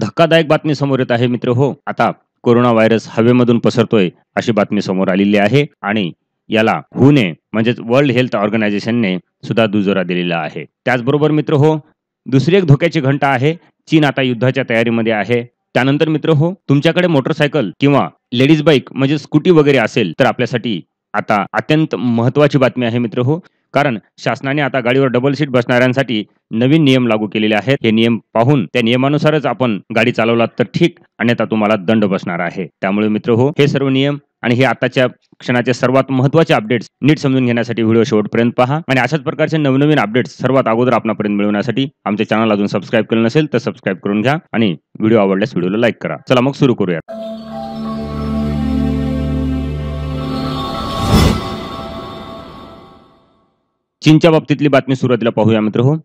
धक्कादायक बातमी समोर येत आहे मित्र हो आता कोरोना व्हायरस हवेमधून पसरतोय अशी बातमी समोर आलेली आहे आणि याला हुने म्हणजेच वर्ल्ड हेल्थ ऑर्गनायझेशनने सुद्धा दुजोरा दिलेला आहे त्याचबरोबर मित्र हो दुसरी एक धोक्याची घंटा आहे चीन आता युद्धाच्या तयारीमध्ये आहे त्यानंतर मित्र हो तुमच्याकडे मोटरसायकल किंवा लेडीज बाईक म्हणजे स्कूटी वगैरे असेल तर आपल्यासाठी आता अत्यंत महत्वाची बातमी आहे मित्र हो कारण शासनाने आता गाडीवर डबल सीट बसणाऱ्यांसाठी नवीन नियम लागू केलेले आहेत हे नियम पाहून त्या नियमानुसारच आपण गाडी चालवला तर ठीक अन्यथा तुम्हाला दंड बसणार आहे त्यामुळे मित्र हो हे सर्व नियम आणि हे आताच्या क्षणाचे सर्वात महत्वाचे अपडेट्स नीट समजून घेण्यासाठी व्हिडिओ शेवटपर्यंत पहा आणि अशाच प्रकारचे नवनवीन अपडेट्स सर्वात अगोदर आपणापर्यंत मिळवण्यासाठी आमचे चॅनल अजून सबस्क्राईब केलं नसेल तर सबस्क्राईब करून घ्या आणि व्हिडिओ आवडल्यास व्हिडिओला लाईक करा चला मग सुरू करूया चीनच्या बाबतीतली बातमी सुरुवातीला पाहूया मित्र हो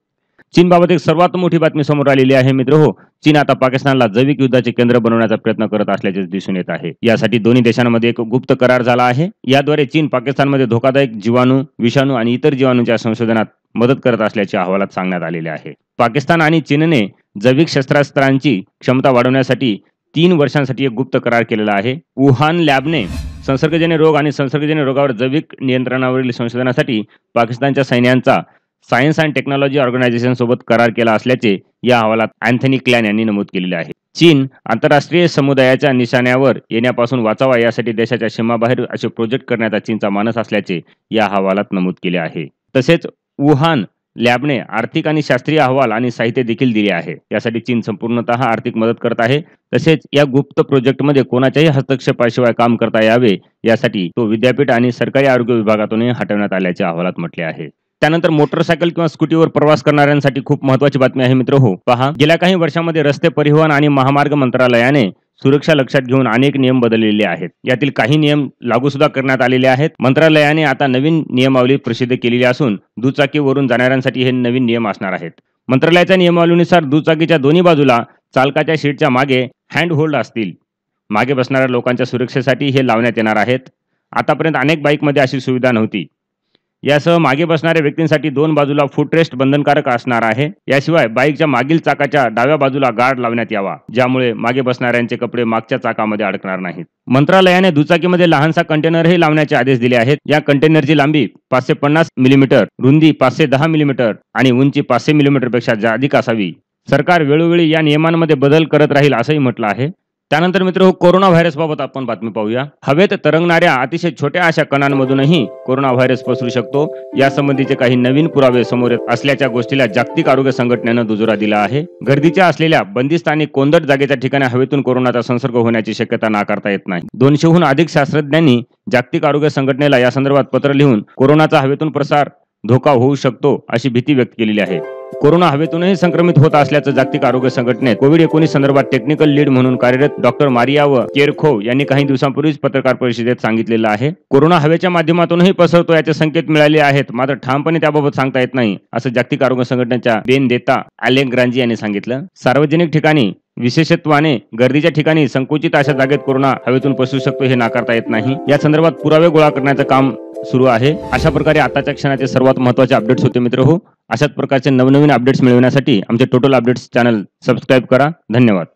चीनबाबत एक सर्वात मोठी बातमी समोर आलेली आहे मित्र हो चीन आता पाकिस्तानला जैविक युद्धाचे केंद्र बनवण्याचा प्रयत्न करत असल्याचे दिसून येत आहे यासाठी दोन्ही देशांमध्ये एक गुप्त करार झाला आहे याद्वारे चीन पाकिस्तानमध्ये धोकादायक जीवाणू विषाणू आणि इतर जीवाणूंच्या संशोधनात मदत करत असल्याचे अहवालात सांगण्यात आलेले आहे पाकिस्तान आणि चीनने जैविक शस्त्रास्त्रांची क्षमता वाढवण्यासाठी तीन वर्षांसाठी एक गुप्त करार केलेला आहे वुहान लॅबने संसर्गजन्य रोग आणि संसर्गजन्य रोगावर जैविक नियंत्रणावरील संशोधनासाठी पाकिस्तानच्या सैन्यांचा सायन्स अँड टेक्नॉलॉजी ऑर्गनायझेशन सोबत करार केला असल्याचे या अहवालात अँथनी क्लॅन यांनी नमूद केलेले आहे चीन आंतरराष्ट्रीय समुदायाच्या निशाण्यावर येण्यापासून वाचावा यासाठी देशाच्या सीमाबाहेर असे प्रोजेक्ट करण्याचा चीनचा मानस असल्याचे या अहवालात नमूद केले आहे तसेच वुहान लॅबने आर्थिक आणि शास्त्रीय अहवाल आणि साहित्य देखील दिले आहे यासाठी चीन संपूर्णतः आर्थिक मदत करत आहे तसेच या गुप्त प्रोजेक्टमध्ये कोणाच्याही हस्तक्षेपाशिवाय काम करता यावे यासाठी तो विद्यापीठ आणि सरकारी आरोग्य विभागातून हटवण्यात आल्याचे अहवालात म्हटले आहे त्यानंतर मोटरसायकल किंवा स्कूटीवर प्रवास करणाऱ्यांसाठी खूप महत्वाची बातमी आहे मित्र हो पहा गेल्या काही वर्षांमध्ये रस्ते परिवहन आणि महामार्ग मंत्रालयाने सुरक्षा लक्षात घेऊन अनेक नियम बदललेले आहेत यातील काही नियम लागू सुद्धा करण्यात आलेले आहेत मंत्रालयाने आता नवीन नियमावली प्रसिद्ध केलेली असून दुचाकीवरून जाणाऱ्यांसाठी हे नवीन नियम असणार आहेत मंत्रालयाच्या नियमावलीनुसार दुचाकीच्या दोन्ही बाजूला चालकाच्या सीटच्या मागे हँड होल्ड असतील मागे बसणाऱ्या लोकांच्या सुरक्षेसाठी हे लावण्यात येणार आहेत आतापर्यंत अनेक बाईकमध्ये अशी सुविधा नव्हती यासह मागे बसणाऱ्या व्यक्तींसाठी दोन बाजूला फुटरेस्ट बंधनकारक असणार आहे याशिवाय बाईकच्या मागील चाकाच्या डाव्या बाजूला गार्ड लावण्यात यावा ज्यामुळे मागे बसणाऱ्यांचे कपडे मागच्या चाकामध्ये अडकणार नाहीत मंत्रालयाने दुचाकीमध्ये लहानसा कंटेनरही लावण्याचे आदेश दिले आहेत या कंटेनरची लांबी पाचशे पन्नास मिलीमीटर रुंदी पाचशे दहा मिलीमीटर आणि उंची पाचशे पेक्षा अधिक असावी सरकार वेळोवेळी या नियमांमध्ये बदल करत राहील असंही म्हटलं आहे त्यानंतर मित्र हो कोरोना बाबत आपण बातमी पाहूया हवेत तरंगणाऱ्या अतिशय छोट्या अशा कणांमधूनही कोरोना व्हायरस पसरू शकतो यासंबंधीचे काही नवीन पुरावे समोर असल्याच्या गोष्टीला जागतिक आरोग्य संघटनेनं दुजोरा दिला आहे गर्दीच्या असलेल्या बंदिस्त आणि कोंदट जागेच्या ठिकाणी हवेतून कोरोनाचा संसर्ग होण्याची शक्यता नाकारता येत नाही दोनशेहून अधिक शास्त्रज्ञांनी जागतिक आरोग्य संघटनेला या संदर्भात पत्र लिहून कोरोनाचा हवेतून प्रसार धोका होऊ शकतो अशी भीती व्यक्त केलेली आहे कोरोना हवेतूनही संक्रमित होत असल्याचं जागतिक आरोग्य संघटनेत कोविड एकोणीस संदर्भात टेक्निकल लीड म्हणून कार्यरत डॉक्टर मारिया व केरखो यांनी काही दिवसांपूर्वीच पत्रकार परिषदेत सांगितलेलं आहे कोरोना हवेच्या माध्यमातूनही पसरतो याचे संकेत मिळाले आहेत मात्र ठामपणे त्याबाबत सांगता येत नाही असं जागतिक आरोग्य संघटनेच्या बेन देता अलेन ग्रांजी यांनी सांगितलं सार्वजनिक ठिकाणी विशेषत्वाने गर्दीच्या ठिकाणी संकुचित अशा जागेत कोरोना हवेतून पसरू शकतो हे नाकारता येत नाही या संदर्भात पुरावे गोळा करण्याचं काम सुरू आहे अशा प्रकारे आताच्या क्षणाचे सर्वात महत्वाचे अपडेट्स होते मित्र हो अशाच प्रकारचे नवनवीन अपडेट्स मिळवण्यासाठी आमचे टोटल अपडेट्स चॅनल सबस्क्राईब करा धन्यवाद